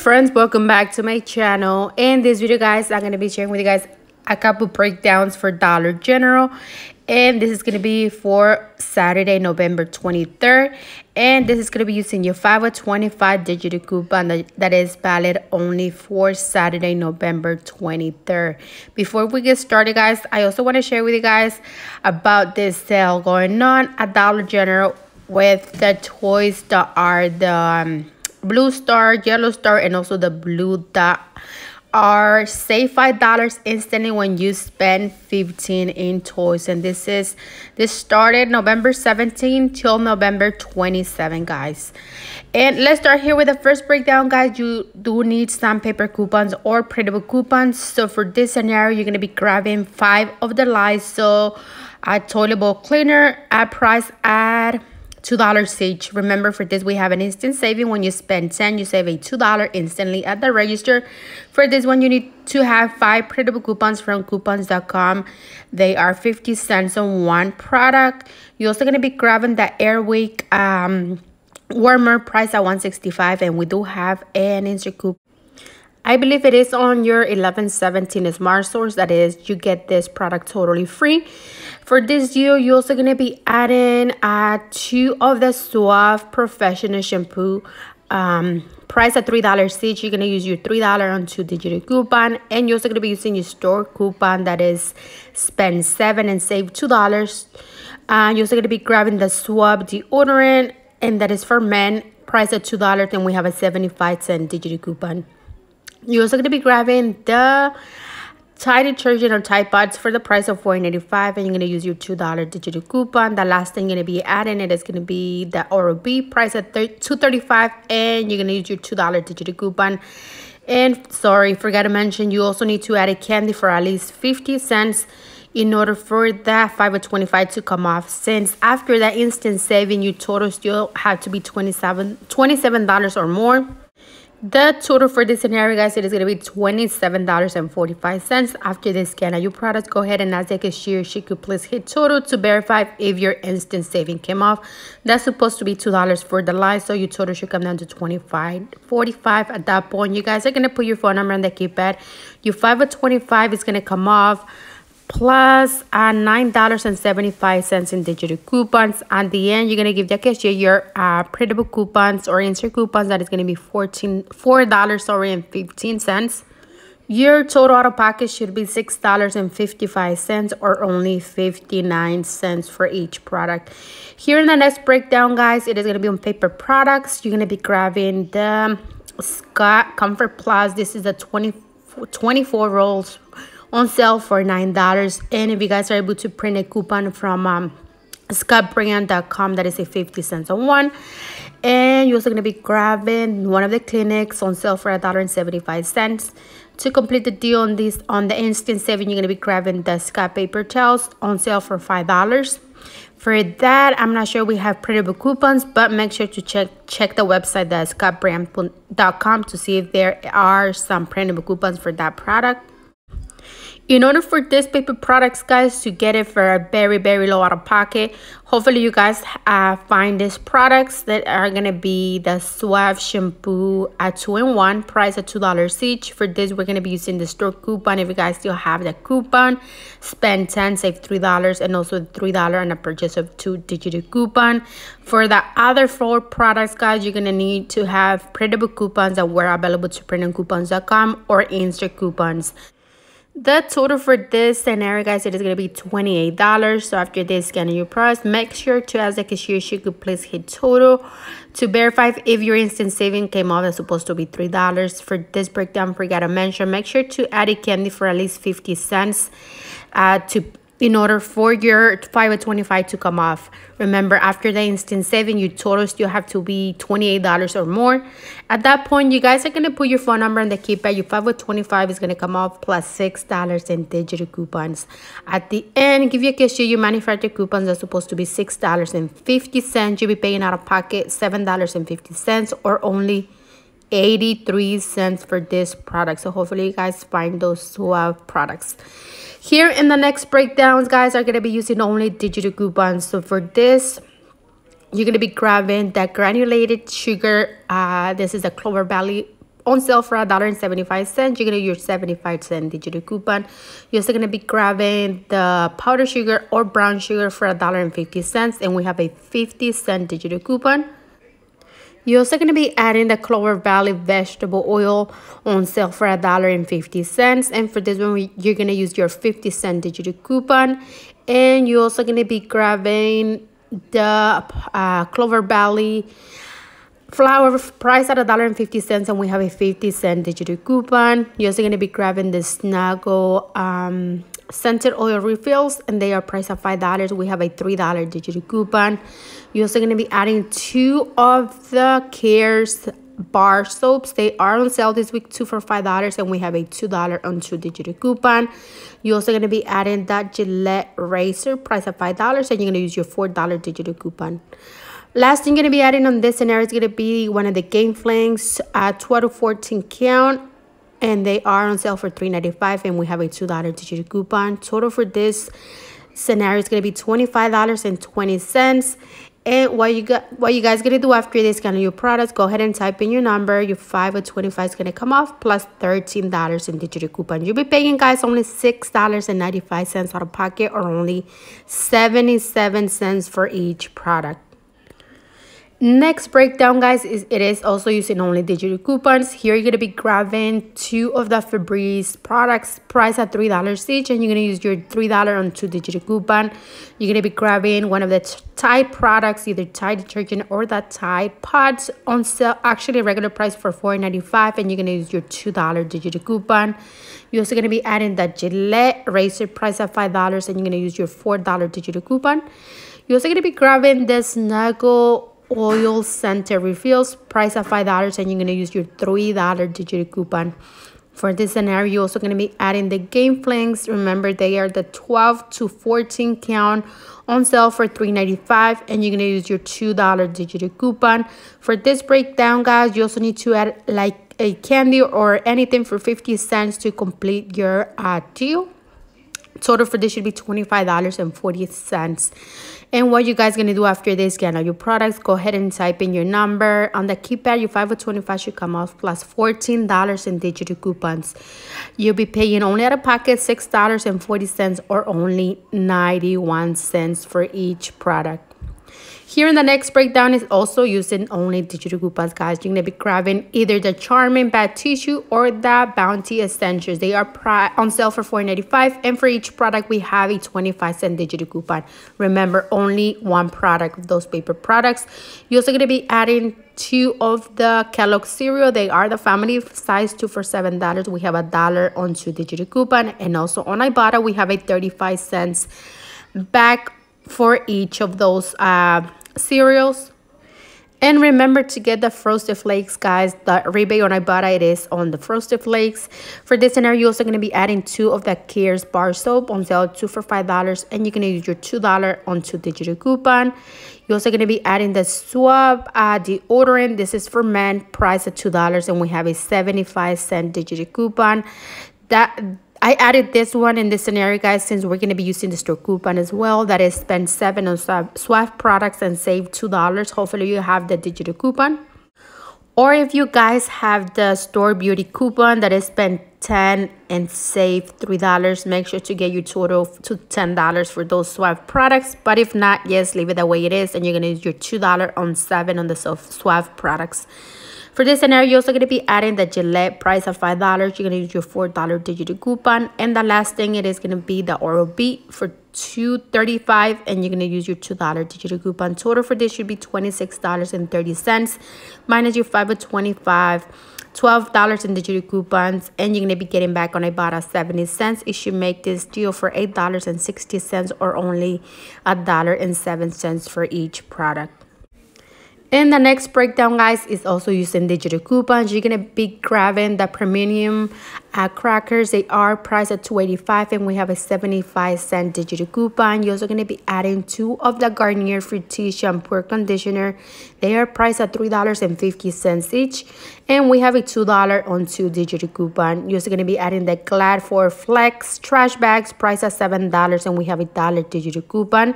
friends welcome back to my channel in this video guys i'm going to be sharing with you guys a couple breakdowns for dollar general and this is going to be for saturday november 23rd and this is going to be using your 5 or 25 digit coupon that, that is valid only for saturday november 23rd before we get started guys i also want to share with you guys about this sale going on at dollar general with the toys that are the um, blue star yellow star and also the blue dot are save five dollars instantly when you spend 15 in toys and this is this started november 17 till november 27 guys and let's start here with the first breakdown guys you do need sandpaper coupons or printable coupons so for this scenario you're going to be grabbing five of the lights so a toilet bowl cleaner at price add $2 each. Remember for this, we have an instant saving. When you spend 10, you save a $2 instantly at the register. For this one, you need to have five printable coupons from coupons.com. They are 50 cents on one product. You're also going to be grabbing the Airwick um, warmer price at 165 and we do have an instant coupon. I believe it is on your 1117 smart source. That is, you get this product totally free. For this deal, you're also going to be adding uh, two of the Suave Professional Shampoo um, price at $3 each. You're going to use your $3 on 2 digital coupon. And you're also going to be using your store coupon that is spend 7 and save $2. Uh, you're also going to be grabbing the Swab deodorant, and that is for men. Price at $2, and we have a 75 cent digital coupon. You're also going to be grabbing the Tide detergent or Tide Pods for the price of $4.95 and you're going to use your $2 digital coupon. The last thing you're going to be adding it is going to be the Oral-B price at $2.35 and you're going to use your $2 digital coupon. And sorry, forgot to mention, you also need to add a candy for at least 50 cents in order for that five or 25 to come off since after that instant saving your total still have to be 27 $27 or more the total for this scenario, guys, it is going to be $27.45. After this scan out your products, go ahead and as they cashier, she could please hit total to verify if your instant saving came off. That's supposed to be $2 for the line, so your total should come down to $25.45. At that point, you guys are going to put your phone number on the keypad. Your 5 or 25 is going to come off plus uh, $9.75 in digital coupons. At the end, you're going to give the cashier your uh, printable coupons or insert coupons that is going to be fourteen four $4 sorry, and 15 cents. Your total auto package should be $6.55 or only 59 cents for each product. Here in the next breakdown, guys, it is going to be on paper products. You're going to be grabbing the Scott Comfort Plus. This is the 20, 24 rolls on sale for $9. And if you guys are able to print a coupon from um, scottbrand.com that is a 50 cents on one and you're also going to be grabbing one of the clinics on sale for a dollar and 75 cents to complete the deal on this on the instant saving you're going to be grabbing the scott paper towels on sale for five dollars for that i'm not sure we have printable coupons but make sure to check check the website that's scottbrand.com to see if there are some printable coupons for that product in order for this paper products guys to get it for a very very low out of pocket hopefully you guys uh, find these products that are gonna be the suave shampoo at two in one price at two dollars each for this we're gonna be using the store coupon if you guys still have the coupon spend 10 save three dollars and also three dollar on a purchase of two digital coupon for the other four products guys you're gonna need to have printable coupons that were available to printandcoupons.com or insert coupons the total for this scenario, guys, it is going to be $28. So after this, scanning your price. Make sure to ask the cashier she could please hit total to verify if your instant saving came off as supposed to be $3. For this breakdown, forgot to mention, make sure to add a candy for at least 50 cents uh, to in order for your 525 to come off. Remember, after the instant saving, your total still have to be $28 or more. At that point, you guys are going to put your phone number in the keypad. Your 525 is going to come off plus $6 in digital coupons. At the end, give you a cashier, your manufactured coupons are supposed to be $6.50. You'll be paying out of pocket $7.50 or only 83 cents for this product so hopefully you guys find those two products here in the next breakdowns guys are going to be using only digital coupons so for this you're going to be grabbing that granulated sugar uh this is a clover valley on sale for a dollar and 75 cents you're going to use 75 cent digital coupon you're also going to be grabbing the powdered sugar or brown sugar for a dollar and 50 cents and we have a 50 cent digital coupon you're also going to be adding the Clover Valley vegetable oil on sale for $1.50. And for this one, you're going to use your 50 cent digital coupon. And you're also going to be grabbing the uh, Clover Valley flour price at $1.50 and we have a 50 cent digital coupon. You're also going to be grabbing the Snuggle um, scented oil refills and they are priced at five dollars we have a three dollar digital coupon you're also going to be adding two of the cares bar soaps they are on sale this week two for five dollars and we have a two dollar on two digital coupon you're also going to be adding that gillette razor price at five dollars and you're going to use your four dollar digital coupon last thing you're going to be adding on this scenario is going to be one of the game flings at 12 to 14 count and they are on sale for $3.95 and we have a $2 digital coupon. Total for this scenario is going to be $25.20. And what you got what you guys gonna do after this kind of your products, go ahead and type in your number. Your five or twenty-five is gonna come off plus thirteen dollars in digital coupon. You'll be paying guys only six dollars and ninety-five cents out of pocket or only seventy-seven cents for each product. Next breakdown, guys, is it is also using only digital coupons. Here you're gonna be grabbing two of the Febreze products, priced at three dollars each, and you're gonna use your three dollar on two digital coupon. You're gonna be grabbing one of the Tide products, either Tide detergent or the Tide pods on sale, actually regular price for four ninety five, and you're gonna use your two dollar digital coupon. You're also gonna be adding the Gillette razor, price at five dollars, and you're gonna use your four dollar digital coupon. You're also gonna be grabbing this Snuggle oil center refills price at five dollars and you're going to use your three dollar digital coupon for this scenario you're also going to be adding the game flings remember they are the 12 to 14 count on sale for 3.95 and you're going to use your two dollar digital coupon for this breakdown guys you also need to add like a candy or anything for 50 cents to complete your uh, deal total for this should be $25.40 and what you guys gonna do after this get all your products go ahead and type in your number on the keypad your five hundred twenty five should come off plus $14 in digital coupons you'll be paying only out of pocket $6.40 or only 91 cents for each product here in the next breakdown is also using only digital coupons, guys. You're going to be grabbing either the Charmin Bad Tissue or the Bounty Essentials. They are on sale for $4.95 and for each product we have a 25 cent digital coupon. Remember, only one product of those paper products. You're also going to be adding two of the Kellogg cereal. They are the family size two for seven dollars. We have a dollar on two digital coupon, and also on Ibotta we have a thirty five cents back for each of those uh, cereals. And remember to get the Frosted Flakes, guys. The rebate on Ibotta, it is on the Frosted Flakes. For this scenario, you're also going to be adding two of the Kier's bar soap on sale, two for $5. And you're going to use your $2 on 2 digital coupon. You're also going to be adding the Suave uh, deodorant. This is for men, price at $2. And we have a 75 cent digital coupon. That I added this one in this scenario, guys, since we're going to be using the store coupon as well. That is spend 7 on Swift products and save $2. Hopefully you have the digital coupon. Or if you guys have the store beauty coupon that is spend 10 and save $3, make sure to get your total to $10 for those Swift products. But if not, yes, leave it the way it is and you're going to use your $2 on 7 on the Swift products. For this scenario, you're also going to be adding the Gillette price of $5. You're going to use your $4 digital coupon. And the last thing, it is going to be the Oral-B for 235 and you're going to use your $2 digital coupon. Total for this should be $26.30 minus your 5 of 25 $12 in digital coupons and you're going to be getting back on about 70 cents. It should make this deal for $8.60 or only $1.07 for each product. And the next breakdown, guys, is also using digital coupons. You're gonna be grabbing the premium uh, crackers. They are priced at 285 and we have a 75 cent digital coupon. You're also gonna be adding two of the Garnier Fruity Shampoo Conditioner. They are priced at $3.50 each. And we have a $2 on two digital coupon. You're also gonna be adding the Glad for Flex trash bags priced at $7 and we have a dollar digital coupon.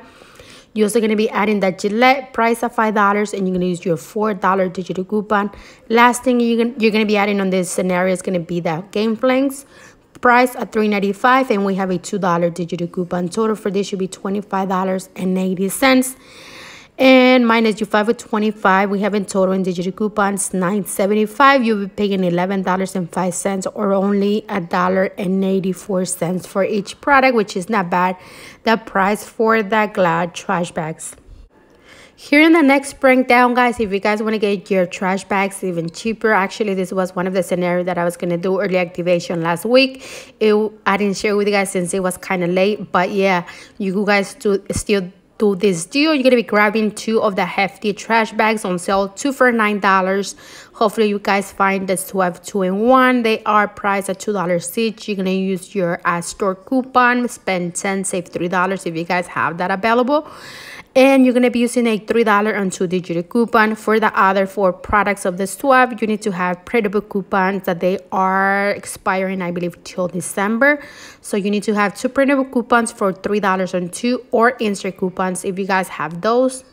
You're also going to be adding that Gillette price of $5 and you're going to use your $4 digital coupon. Last thing you're going you're going to be adding on this scenario is going to be that Game price at $3.95 and we have a $2 digital coupon. Total for this should be $25.80 and minus you 5 with 25 we have in total in digital coupons 975 you'll be paying $11.05 or only a dollar and 84 cents for each product which is not bad the price for the glad trash bags here in the next breakdown guys if you guys want to get your trash bags even cheaper actually this was one of the scenarios that i was going to do early activation last week it, i didn't share with you guys since it was kind of late but yeah you guys do still to this deal, you're going to be grabbing two of the hefty trash bags on sale, two for $9. Hopefully, you guys find this 12 have two in one. They are priced at $2 each. You're going to use your uh, store coupon, spend 10 save $3 if you guys have that available and you're going to be using a $3 and two digit coupon for the other four products of the swap you need to have printable coupons that they are expiring i believe till december so you need to have two printable coupons for $3 and two or insert coupons if you guys have those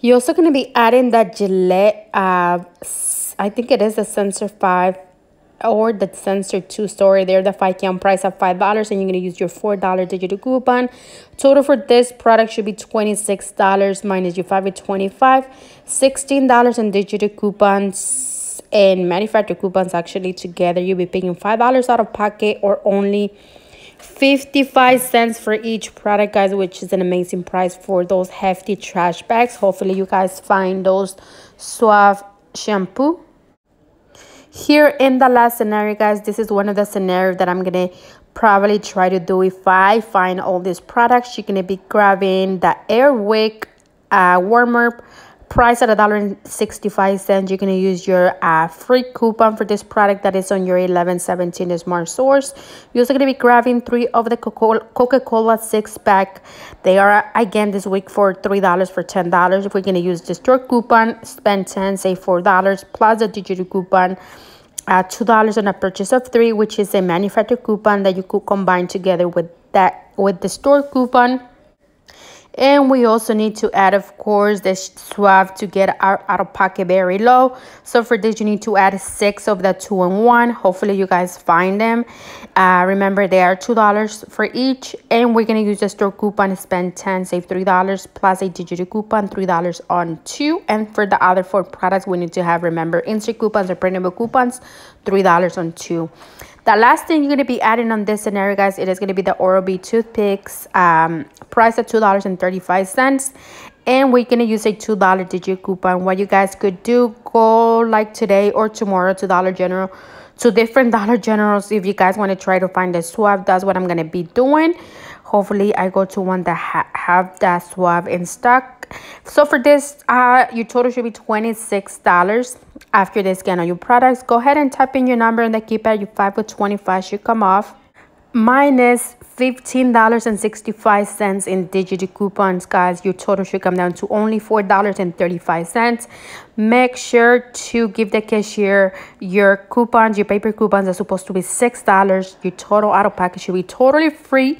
you're also going to be adding that Gillette, uh, I think it is the Sensor 5 or the sensor 2 story they're the 5 count price of $5 and you're going to use your $4 digital coupon total for this product should be $26 minus your 5 with 25 $16 in digital coupons and manufacturer coupons actually together you'll be paying $5 out of pocket or only 55 cents for each product guys which is an amazing price for those hefty trash bags hopefully you guys find those suave shampoo here in the last scenario guys this is one of the scenarios that i'm gonna probably try to do if i find all these products you're gonna be grabbing the air wick uh, warmer price at $1.65 you're going to use your uh, free coupon for this product that is on your 1117 smart source you're also going to be grabbing three of the coca-cola six pack they are again this week for three dollars for ten dollars if we're going to use the store coupon spend 10 say four dollars plus the digital coupon uh, two dollars on a purchase of three which is a manufacturer coupon that you could combine together with that with the store coupon and we also need to add, of course, the Suave to get our out-of-pocket very low. So for this, you need to add six of the two and one. Hopefully, you guys find them. Uh, remember, they are $2 for each. And we're going to use the store coupon, spend 10 save $3, plus a digital coupon, $3 on two. And for the other four products, we need to have, remember, insert coupons or printable coupons, $3 on two the last thing you're going to be adding on this scenario guys it is going to be the oral b toothpicks um price at two dollars and 35 cents and we're going to use a two dollar digit coupon what you guys could do go like today or tomorrow to dollar general to different dollar generals if you guys want to try to find a swab that's what i'm going to be doing hopefully i go to one that ha have that swab in stock so for this uh your total should be 26 dollars after they scan all your products, go ahead and type in your number on the keypad. Your 5 with 25 should come off. Minus $15.65 in digital coupons, guys. Your total should come down to only $4.35. Make sure to give the cashier your coupons. Your paper coupons are supposed to be $6. Your total out of pocket should be totally free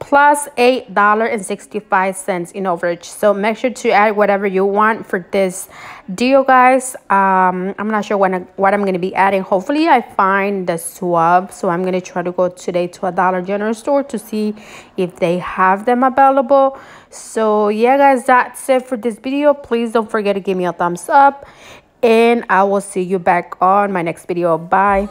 $8.65 in overage so make sure to add whatever you want for this deal guys um i'm not sure when I, what i'm going to be adding hopefully i find the swab so i'm going to try to go today to a dollar general store to see if they have them available so yeah guys that's it for this video please don't forget to give me a thumbs up and i will see you back on my next video bye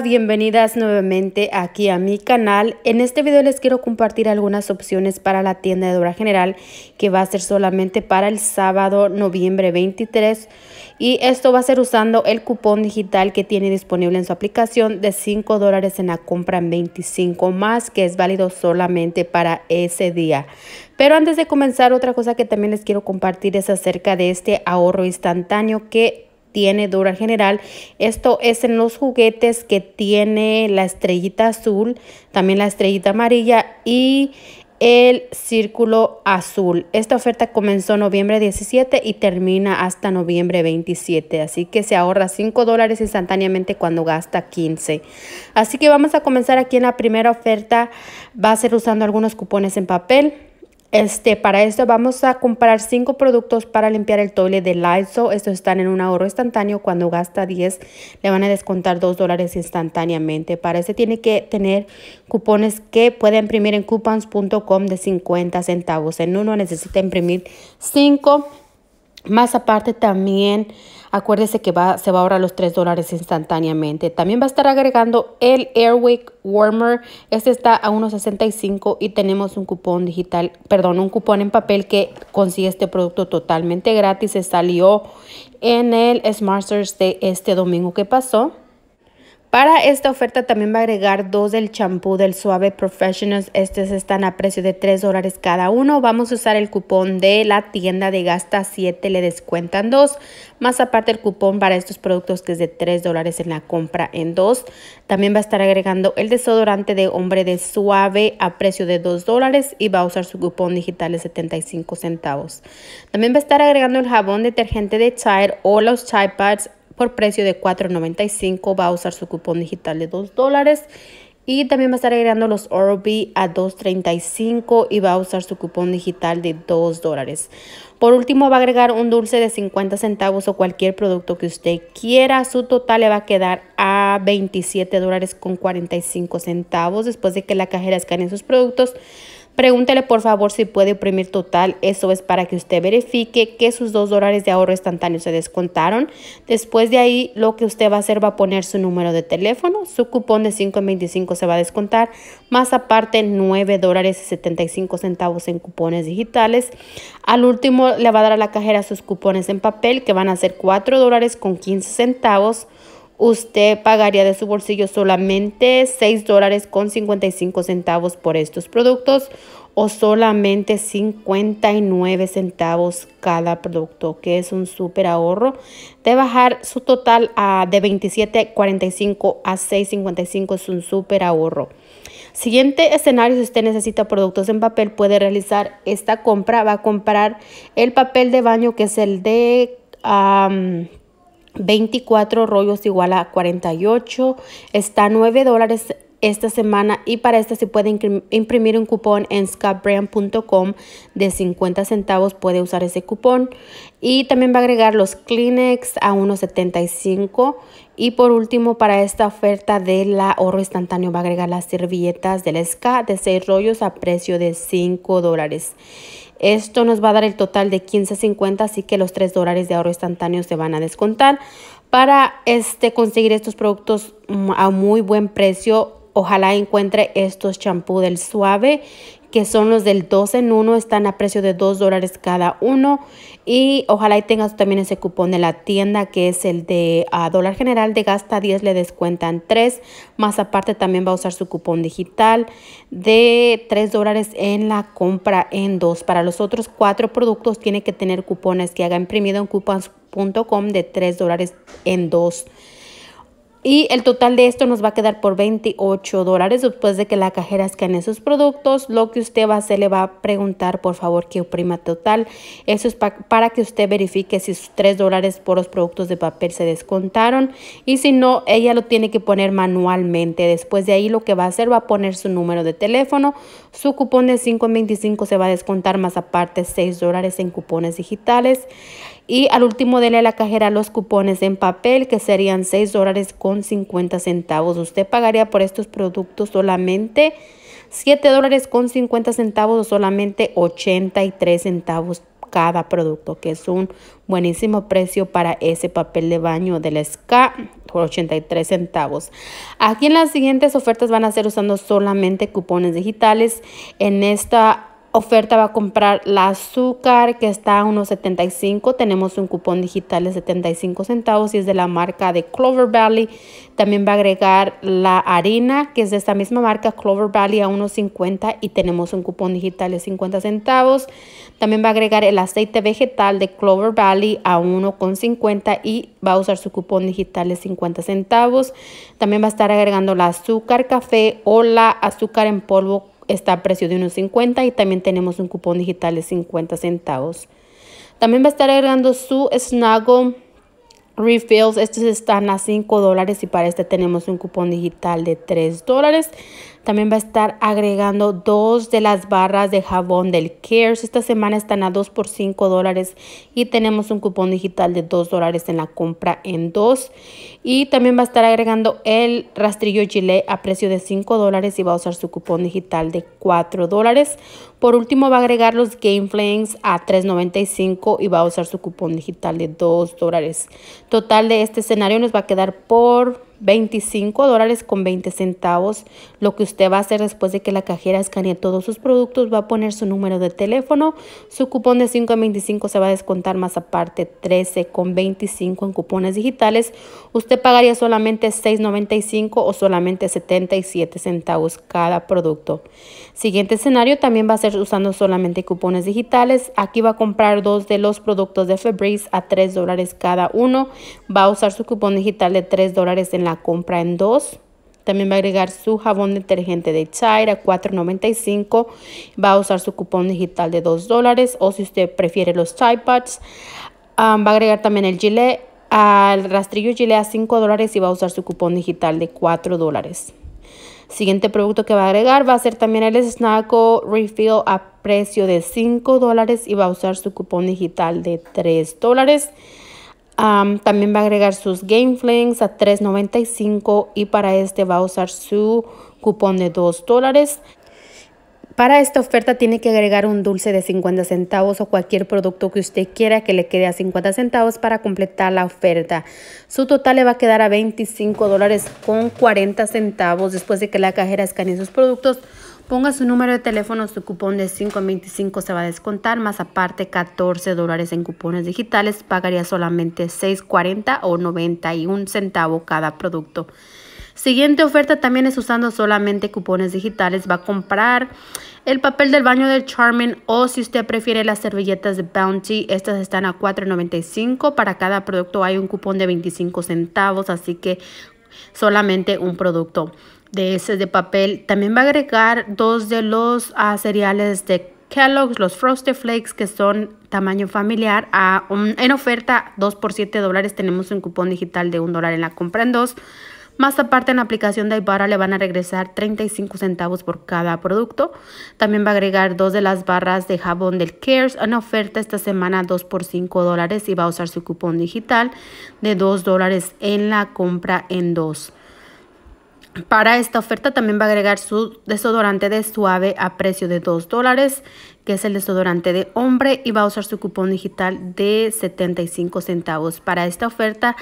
bienvenidas nuevamente aquí a mi canal. En este video les quiero compartir algunas opciones para la tienda de obra general que va a ser solamente para el sábado noviembre 23 y esto va a ser usando el cupón digital que tiene disponible en su aplicación de 5 dólares en la compra en 25 más que es válido solamente para ese día. Pero antes de comenzar, otra cosa que también les quiero compartir es acerca de este ahorro instantáneo que tiene dura General. Esto es en los juguetes que tiene la estrellita azul, también la estrellita amarilla y el círculo azul. Esta oferta comenzó noviembre 17 y termina hasta noviembre 27, así que se ahorra 5 dólares instantáneamente cuando gasta 15. Así que vamos a comenzar aquí en la primera oferta. Va a ser usando algunos cupones en papel. Este, para esto vamos a comprar 5 productos para limpiar el toile de Lysol. Estos están en un ahorro instantáneo. Cuando gasta 10, le van a descontar 2 dólares instantáneamente. Para eso este tiene que tener cupones que puede imprimir en coupons.com de 50 centavos. En uno necesita imprimir 5. Más aparte también Acuérdese que va, se va a ahorrar los 3 dólares instantáneamente. También va a estar agregando el Airwick Warmer. Este está a 1.65 y tenemos un cupón digital, perdón, un cupón en papel que consigue este producto totalmente gratis. Se salió en el Smart de este domingo que pasó. Para esta oferta también va a agregar dos del champú del Suave Professionals. Estos están a precio de 3 dólares cada uno. Vamos a usar el cupón de la tienda de Gasta 7, le descuentan 2. Más aparte el cupón para estos productos que es de 3 dólares en la compra en 2. También va a estar agregando el desodorante de hombre de Suave a precio de 2 dólares y va a usar su cupón digital de 75 centavos. También va a estar agregando el jabón detergente de Tide o los Tide Pads por precio de $4.95. Va a usar su cupón digital de $2 dólares. Y también va a estar agregando los Orbe a $2.35 y va a usar su cupón digital de $2 dólares. Por último, va a agregar un dulce de 50 centavos o cualquier producto que usted quiera. Su total le va a quedar a $27 dólares con 45 centavos después de que la cajera escanee sus productos. Pregúntele por favor si puede oprimir total. Eso es para que usted verifique que sus dos dólares de ahorro instantáneo se descontaron. Después de ahí, lo que usted va a hacer va a poner su número de teléfono. Su cupón de 5.25 se va a descontar. Más aparte, 9 dólares y 75 centavos en cupones digitales. Al último, le va a dar a la cajera sus cupones en papel que van a ser 4 dólares con 15 centavos usted pagaría de su bolsillo solamente 6 dólares con 55 centavos por estos productos o solamente 59 centavos cada producto, que es un súper ahorro de bajar su total a de 27.45 a 6.55 es un súper ahorro. Siguiente escenario, si usted necesita productos en papel, puede realizar esta compra. Va a comprar el papel de baño que es el de... 24 rollos igual a 48. Está 9 dólares esta semana y para esta se puede imprimir un cupón en scapbrand.com de 50 centavos puede usar ese cupón y también va a agregar los Kleenex a 1.75 y por último para esta oferta del ahorro instantáneo va a agregar las servilletas la SCA de 6 rollos a precio de 5 dólares esto nos va a dar el total de 15.50, así que los 3 dólares de ahorro instantáneo se van a descontar. Para este, conseguir estos productos mm, a muy buen precio, ojalá encuentre estos champú del suave que son los del 2 en 1, están a precio de 2 dólares cada uno. Y ojalá y tengas también ese cupón de la tienda que es el de a dólar general de gasta 10, le descuentan 3. Más aparte también va a usar su cupón digital de 3 dólares en la compra en 2. Para los otros 4 productos tiene que tener cupones que haga imprimido en coupons.com de 3 dólares en 2. Y el total de esto nos va a quedar por 28 dólares después de que la cajera escanee sus productos. Lo que usted va a hacer le va a preguntar por favor que oprima total. Eso es para que usted verifique si sus 3 dólares por los productos de papel se descontaron. Y si no, ella lo tiene que poner manualmente. Después de ahí lo que va a hacer va a poner su número de teléfono. Su cupón de 5.25 se va a descontar más aparte 6 dólares en cupones digitales. Y al último, de a la cajera los cupones en papel, que serían 6 dólares con 50 centavos. Usted pagaría por estos productos solamente 7 dólares con 50 centavos o solamente 83 centavos cada producto, que es un buenísimo precio para ese papel de baño de la SK por 83 centavos. Aquí en las siguientes ofertas van a ser usando solamente cupones digitales. En esta oferta va a comprar la azúcar que está a unos 75. Tenemos un cupón digital de 75 centavos y es de la marca de Clover Valley. También va a agregar la harina que es de esta misma marca Clover Valley a unos y tenemos un cupón digital de 50 centavos. También va a agregar el aceite vegetal de Clover Valley a 1,50 y va a usar su cupón digital de 50 centavos. También va a estar agregando la azúcar café o la azúcar en polvo está a precio de unos y también tenemos un cupón digital de 50 centavos. También va a estar agregando su Snuggle Refills. Estos están a 5 dólares y para este tenemos un cupón digital de 3 dólares. También va a estar agregando dos de las barras de jabón del Cares. Esta semana están a 2 por 5 dólares y tenemos un cupón digital de 2 dólares en la compra en dos. Y también va a estar agregando el rastrillo chile a precio de 5 dólares y va a usar su cupón digital de 4 dólares. Por último va a agregar los Game Flames a 3.95 y va a usar su cupón digital de 2 dólares. Total de este escenario nos va a quedar por 25 dólares con 20 centavos. Lo que usted va a hacer después de que la cajera escanee todos sus productos, va a poner su número de teléfono, su cupón de 5 a 25 se va a descontar más aparte 13 con 25 en cupones digitales. Usted pagaría solamente 6.95 o solamente 77 centavos cada producto. Siguiente escenario también va a ser usando solamente cupones digitales. Aquí va a comprar dos de los productos de Febreze a 3 dólares cada uno. Va a usar su cupón digital de 3 dólares en la compra en dos. También va a agregar su jabón detergente de chaira a $4.95. Va a usar su cupón digital de $2 dólares o si usted prefiere los Tide va a agregar también el gilet al rastrillo Gillette a $5 dólares y va a usar su cupón digital de $4 dólares. Siguiente producto que va a agregar va a ser también el Snacko Refill a precio de $5 dólares y va a usar su cupón digital de $3 dólares también va a agregar sus Game Flings a $3.95 y para este va a usar su cupón de 2 dólares. Para esta oferta tiene que agregar un dulce de 50 centavos o cualquier producto que usted quiera que le quede a 50 centavos para completar la oferta. Su total le va a quedar a 25 dólares con 40 centavos después de que la cajera escanee sus productos. Ponga su número de teléfono, su cupón de 5.25 se va a descontar, más aparte 14 dólares en cupones digitales, pagaría solamente 6.40 o 91 centavo cada producto. Siguiente oferta también es usando solamente cupones digitales. Va a comprar el papel del baño del Charmin o si usted prefiere las servilletas de Bounty. Estas están a $4.95. Para cada producto hay un cupón de 25 centavos. Así que solamente un producto de ese de papel. También va a agregar dos de los ah, cereales de Kellogg's, los Frosted Flakes, que son tamaño familiar, a en oferta 2 por 7 dólares. Tenemos un cupón digital de un dólar en la compra en dos. Más aparte en la aplicación de Ibarra le van a regresar 35 centavos por cada producto. También va a agregar dos de las barras de jabón del Cares en oferta esta semana 2 por 5 dólares y va a usar su cupón digital de 2 dólares en la compra en dos. Para esta oferta también va a agregar su desodorante de suave a precio de 2 dólares que es el desodorante de hombre y va a usar su cupón digital de 75 centavos. Para esta oferta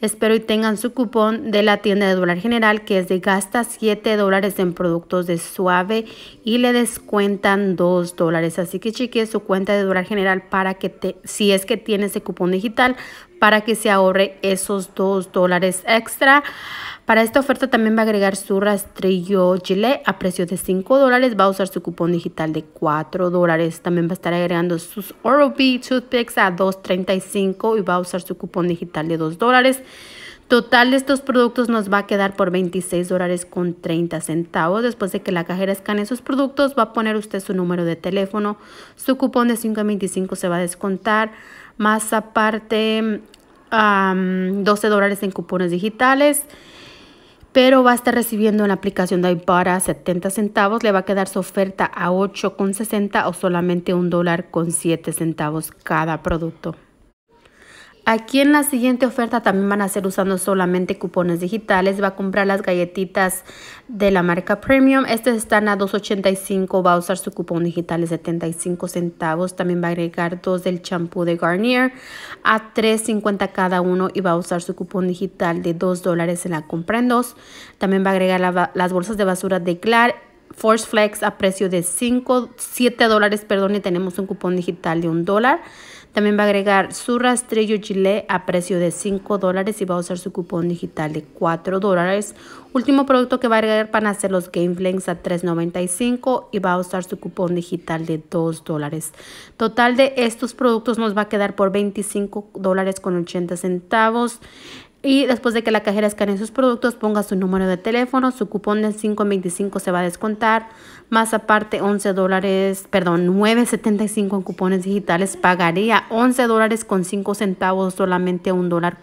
espero y tengan su cupón de la tienda de dólar general que es de gasta 7 dólares en productos de suave y le descuentan 2 dólares. Así que cheque su cuenta de dólar general para que te, si es que tiene ese cupón digital para que se ahorre esos 2 dólares extra. Para esta oferta también va a agregar su rastrillo Gillette a precio de 5 dólares. Va a usar su cupón digital de 4 dólares. También va a estar agregando sus Oral-B toothpicks a 2.35 y va a usar su cupón digital de 2 dólares. Total de estos productos nos va a quedar por 26 dólares con 30 centavos. Después de que la cajera escanee sus productos, va a poner usted su número de teléfono. Su cupón de 5.25 se va a descontar más aparte 12 dólares en cupones digitales. Pero va a estar recibiendo en la aplicación de para 70 centavos. Le va a quedar su oferta a 8,60 o solamente un dólar con 7 centavos cada producto. Aquí en la siguiente oferta también van a ser usando solamente cupones digitales. Va a comprar las galletitas de la marca Premium. Estas están a $2.85. Va a usar su cupón digital de 75 centavos. También va a agregar dos del champú de Garnier a $3.50 cada uno y va a usar su cupón digital de 2 dólares en la compra en dos. También va a agregar las bolsas de basura de Glad Force Flex a precio de 5, 7 dólares, perdón, y tenemos un cupón digital de 1 dólar. También va a agregar su rastrillo gilet a precio de 5 dólares y va a usar su cupón digital de 4 dólares. Último producto que va a agregar para hacer los Game Flings a 3.95 y va a usar su cupón digital de 2 dólares. Total de estos productos nos va a quedar por $25.80. dólares con centavos. Y después de que la cajera escanee sus productos, ponga su número de teléfono, su cupón de 525 se va a descontar, más aparte 11 dólares, perdón, 9.75 en cupones digitales, pagaría 11 dólares con centavos, solamente un dólar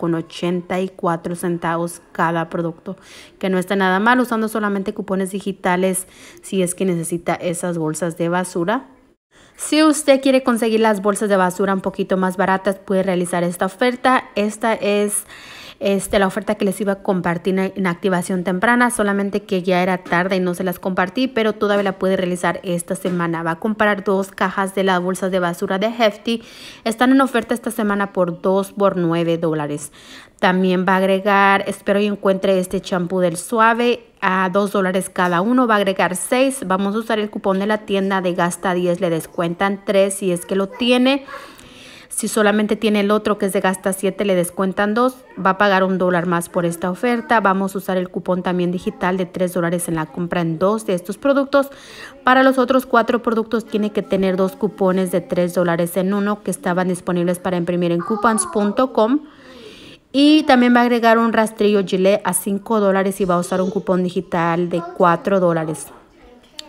cada producto, que no está nada mal usando solamente cupones digitales si es que necesita esas bolsas de basura. Si usted quiere conseguir las bolsas de basura un poquito más baratas, puede realizar esta oferta. Esta es este, la oferta que les iba a compartir en activación temprana, solamente que ya era tarde y no se las compartí, pero todavía la puede realizar esta semana. Va a comprar dos cajas de las bolsas de basura de Hefty. Están en oferta esta semana por 2 por 9 dólares. También va a agregar, espero y encuentre este champú del suave a 2 dólares cada uno. Va a agregar 6. Vamos a usar el cupón de la tienda de gasta 10. Le descuentan 3 si es que lo tiene. Si solamente tiene el otro que es de gasta 7, le descuentan 2, va a pagar un dólar más por esta oferta. Vamos a usar el cupón también digital de 3 dólares en la compra en dos de estos productos. Para los otros cuatro productos tiene que tener dos cupones de 3 dólares en uno que estaban disponibles para imprimir en coupons.com. Y también va a agregar un rastrillo Gillette a 5 dólares y va a usar un cupón digital de 4 dólares.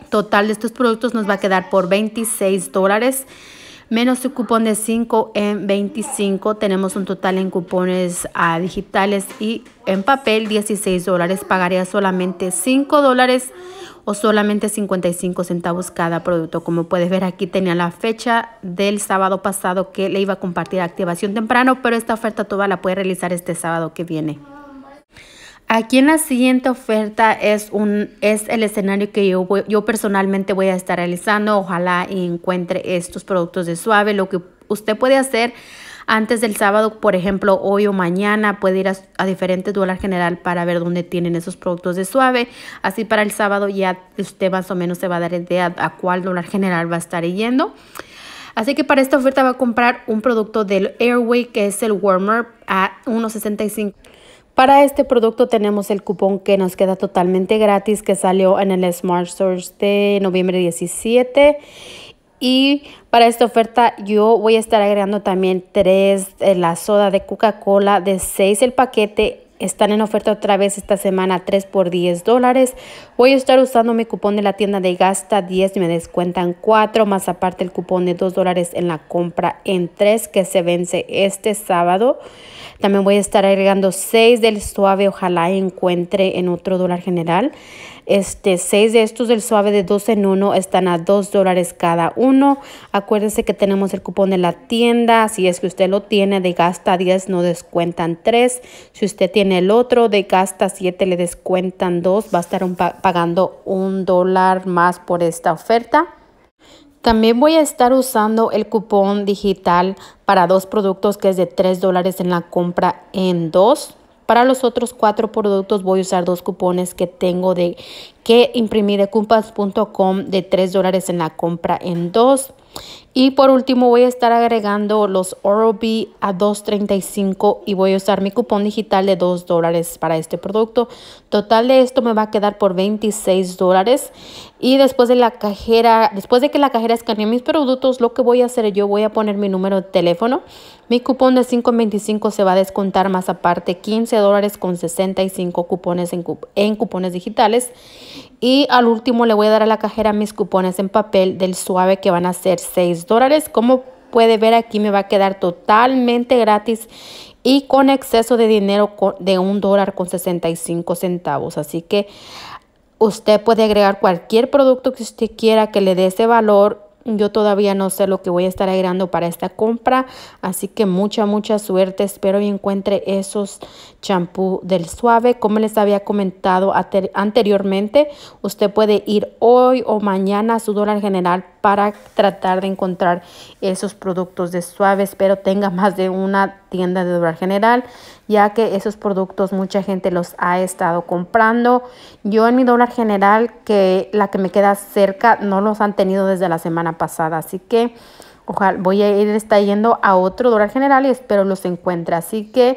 Total de estos productos nos va a quedar por 26 dólares menos su cupón de 5 en 25. Tenemos un total en cupones ah, digitales y en papel 16 dólares. Pagaría solamente 5 dólares o solamente 55 centavos cada producto. Como puedes ver aquí tenía la fecha del sábado pasado que le iba a compartir activación temprano, pero esta oferta toda la puede realizar este sábado que viene. Aquí en la siguiente oferta es, un, es el escenario que yo, yo personalmente voy a estar realizando. Ojalá encuentre estos productos de suave. Lo que usted puede hacer antes del sábado, por ejemplo, hoy o mañana, puede ir a, diferentes dólar general para ver dónde tienen esos productos de suave. Así para el sábado ya usted más o menos se va a dar idea a cuál dólar general va a estar yendo. Así que para esta oferta va a comprar un producto del Airway que es el Warmer a 1.65. Para este producto tenemos el cupón que nos queda totalmente gratis que salió en el Smart Source de noviembre 17 y para esta oferta yo voy a estar agregando también tres la soda de Coca-Cola de 6 el paquete están en oferta otra vez esta semana 3 por 10 dólares. Voy a estar usando mi cupón de la tienda de Gasta 10 y me descuentan 4, más aparte el cupón de 2 dólares en la compra en 3 que se vence este sábado. También voy a estar agregando 6 del suave, ojalá encuentre en otro dólar general. Este, seis de estos del suave de dos en uno están a dos dólares cada uno. Acuérdense que tenemos el cupón de la tienda. Si es que usted lo tiene de gasta 10, no descuentan 3. Si usted tiene el otro de gasta 7, le descuentan dos. Va a estar pagando un dólar más por esta oferta. También voy a estar usando el cupón digital para dos productos que es de 3 dólares en la compra en dos. Para los otros cuatro productos voy a usar dos cupones que tengo de que imprimir de cumpas.com de 3 dólares en la compra en 2. Y por último voy a estar agregando los Oral-B a 2.35 y voy a usar mi cupón digital de 2 dólares para este producto. Total de esto me va a quedar por 26 dólares. Y después de la cajera, después de que la cajera escanee mis productos, lo que voy a hacer yo voy a poner mi número de teléfono mi cupón de 5.25 se va a descontar más aparte 15 dólares con 65 cupones en, en cupones digitales. Y al último le voy a dar a la cajera mis cupones en papel del suave que van a ser 6 dólares. Como puede ver aquí me va a quedar totalmente gratis y con exceso de dinero de un dólar con 65 centavos. Así que usted puede agregar cualquier producto que usted quiera que le dé ese valor yo todavía no sé lo que voy a estar agregando para esta compra, así que mucha, mucha suerte. Espero y encuentre esos champú del suave. Como les había comentado anteriormente, usted puede ir hoy o mañana a su dólar general para tratar de encontrar esos productos de suaves, pero tenga más de una tienda de dólar general, ya que esos productos mucha gente los ha estado comprando. Yo en mi dólar general, que la que me queda cerca, no los han tenido desde la semana pasada, así que ojalá voy a ir está yendo a otro dólar general y espero los encuentre así que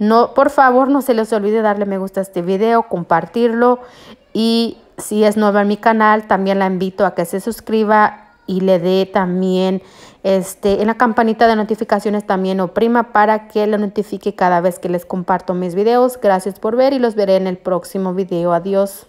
no por favor no se les olvide darle me gusta a este video compartirlo y si es nueva en mi canal también la invito a que se suscriba y le dé también este, en la campanita de notificaciones también oprima para que lo notifique cada vez que les comparto mis videos. Gracias por ver y los veré en el próximo video. Adiós.